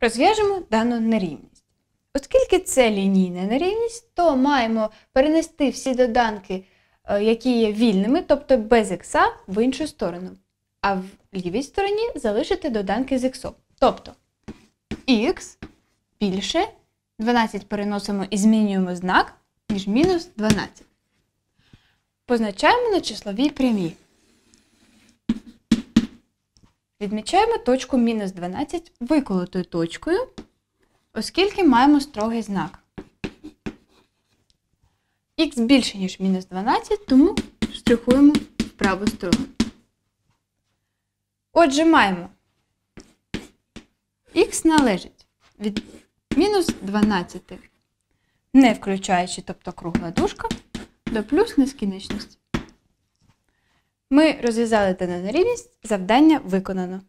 Розв'яжемо дану нерівність. Оскільки це лінійна нерівність, то маємо перенести всі доданки, е, які є вільними, тобто без ікса, в іншу сторону. А в лівій стороні залишити доданки з іксом. Тобто х більше 12 переносимо і змінюємо знак, ніж мінус 12. Позначаємо на числовій прямій. Відмічаємо точку мінус 12 виколотою точкою, оскільки маємо строгий знак. Х більше, ніж мінус 12, тому штрихуємо в праву сторону. Отже, маємо х належить від мінус 12, не включаючи, тобто кругла дужка, до плюс нескінченності. Ми розв'язали на нерівність, завдання виконано.